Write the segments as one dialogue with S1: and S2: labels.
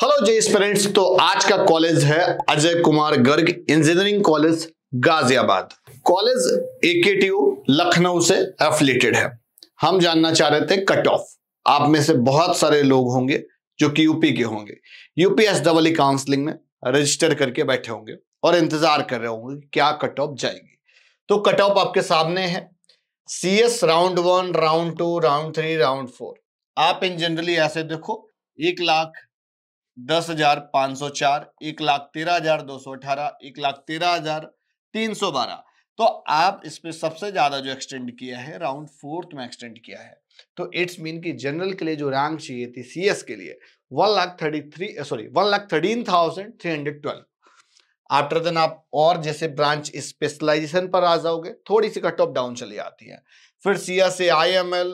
S1: hello जय स्पेरेंट्स तो आज का कॉलेज है Ajay Kumar Garg engineering college Ghaziabad college A Lucknow से एफिलेटेड है हम जानना चाह रहे थे कट ऑफ आप में से बहुत सारे लोग होंगे जो कि यूपी के होंगे यूपीएस डबल काउंसलिंग में रजिस्टर करके बैठे होंगे और इंतजार कर रहे होंगे क्या कट ऑफ जाएगी तो कट ऑफ आपके सामने है C S round one round two round three round four आप इन जनरली ऐसे देखो एक लाख दस हजार पांच सौ चार एक लाख तेरह हजार दो सौ अठारह एक लाख तेरह हजार तीन सौ बारह तो आप इसमें सबसे ज्यादा जो एक्सटेंड किया है राउंड फोर्थ में एक्सटेंड किया है तो इट्स मीन की जनरल के लिए जो रैंक चाहिए थी सीएस के लिए one lakh thirty three sorry one lakh thirteen thousand three hundred twelve after then आप और जैसे ब्रांच स्पेशलाइजेशन पर आ जाओगे थोड़ी सी कट ऑफ डाउन चली आती है फिर सीएस से I M L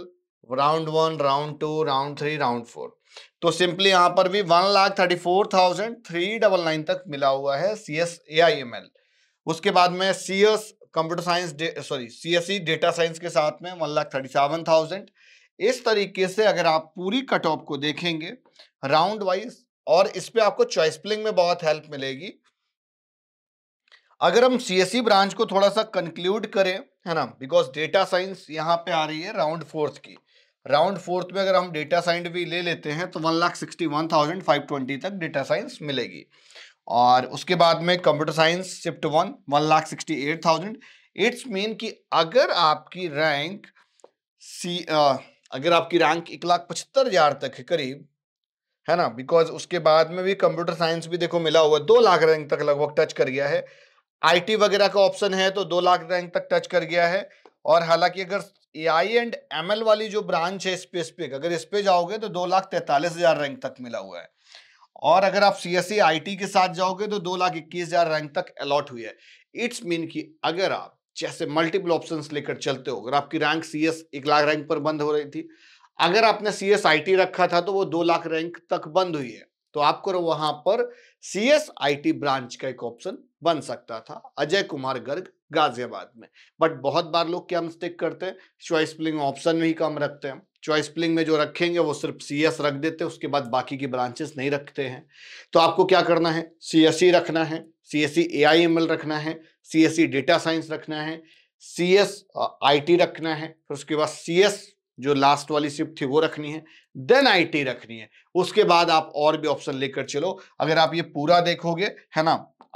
S1: round one round two round three round four तो सिंपली यहां पर भी one lakh thirty four thousand three double nine तक मिला हुआ है C S A I M L उसके बाद में C S computer science sorry C S C data science के साथ में one lakh thirty seven thousand इस तरीके से अगर आप पूरी कट ऑफ को देखेंगे राउंड वाइज और इस पर आपको चॉइस प्लिंग में बहुत हेल्प मिलेगी अगर हम सी सी e ब्रांच को थोड़ा सा कंक्लूड करें है ना बिकॉज डेटा साइंस यहाँ पे आ रही है राउंड फोर्थ की राउंड फोर्थ में अगर हम डेटा साइंस भी ले लेते हैं तो one lakh sixty one thousand five twenty तक डेटा साइंस मिलेगी और उसके बाद में computer science shift one one lakh sixty eight thousand it's mean कि अगर आपकी रैंक सी आ, अगर आपकी रैंक एक लाख पचहत्तर हज़ार तक है करीब है ना बिकॉज उसके बाद में भी कंप्यूटर साइंस भी देखो मिला हुआ दो लाख रैंक तक लगभग टच कर गया है आईटी वगैरह का ऑप्शन है तो दो लाख रैंक तक टच कर गया है और हालांकि अगर A I and M L वाली जो ब्रांच है स्पेसिफिक अगर इस पे जाओगे तो दो लाख तैतालीस हजार रैंक तक मिला हुआ है और अगर आप सी एस आई टी के साथ जाओगे तो दो लाख इक्कीस हजार रैंक तक अलॉट हुई है इट्स मीन कि अगर आप जैसे मल्टीपल ऑप्शंस लेकर चलते हो अगर आपकी रैंक सी एस एक लाख रैंक पर बंद हो रही थी अगर आपने सी एस आई टी रखा था तो वो दो लाख रैंक तक बंद हुई है तो आपको वहां पर C S I T branch का एक ऑप्शन बन सकता था अजय कुमार गर्ग गाजियाबाद में बट बहुत बार लोग क्या मिस्टेक करते हैं चॉइस प्लिंग ऑप्शन में ही कम रखते हैं चॉइस प्लिंग में जो रखेंगे वो सिर्फ सी एस रख देते हैं उसके बाद बाकी की ब्रांचेस नहीं रखते हैं तो आपको क्या करना है सी एस ई रखना है C S C A I M L रखना है C S E data science रखना है सी एस आई टी रखना है फिर उसके बाद सी एस जो लास्ट वाली शिफ्ट थी वो रखनी है देन आईटी रखनी है उसके बाद आप और भी ऑप्शन लेकर चलो अगर आप ये पूरा देखोगे है ना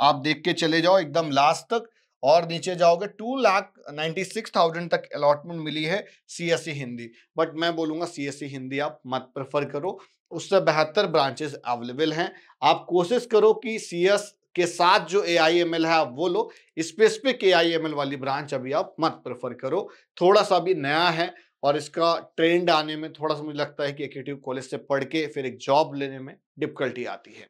S1: आप देख के चले जाओ एकदम लास्ट तक और नीचे जाओगे two lakh ninety six thousand तक अलॉटमेंट मिली है सीएससी e हिंदी बट मैं बोलूँगा सीएससी e हिंदी आप मत प्रेफर करो उससे बेहतर ब्रांचेस अवेलेबल हैं आप कोशिश करो कि सीएस के साथ जो ए आई एम एल है आप वो लो specific A I M L वाली ब्रांच अभी आप मत प्रेफर करो थोड़ा सा अभी नया है और इसका ट्रेंड आने में थोड़ा सा मुझे लगता है कि एक्टिव कॉलेज से पढ़ के फिर एक जॉब लेने में डिफिकल्टी आती है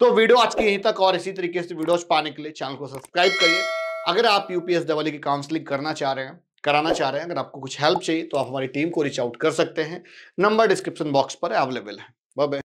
S1: तो वीडियो आज की यहीं तक और इसी तरीके से वीडियोज पाने के लिए चैनल को सब्सक्राइब करिए अगर आप यूपीएस डबल की काउंसलिंग करना चाह रहे हैं कराना चाह रहे हैं अगर आपको कुछ हेल्प चाहिए तो आप हमारी टीम को रीच आउट कर सकते हैं नंबर डिस्क्रिप्शन बॉक्स पर अवेलेबल है बाय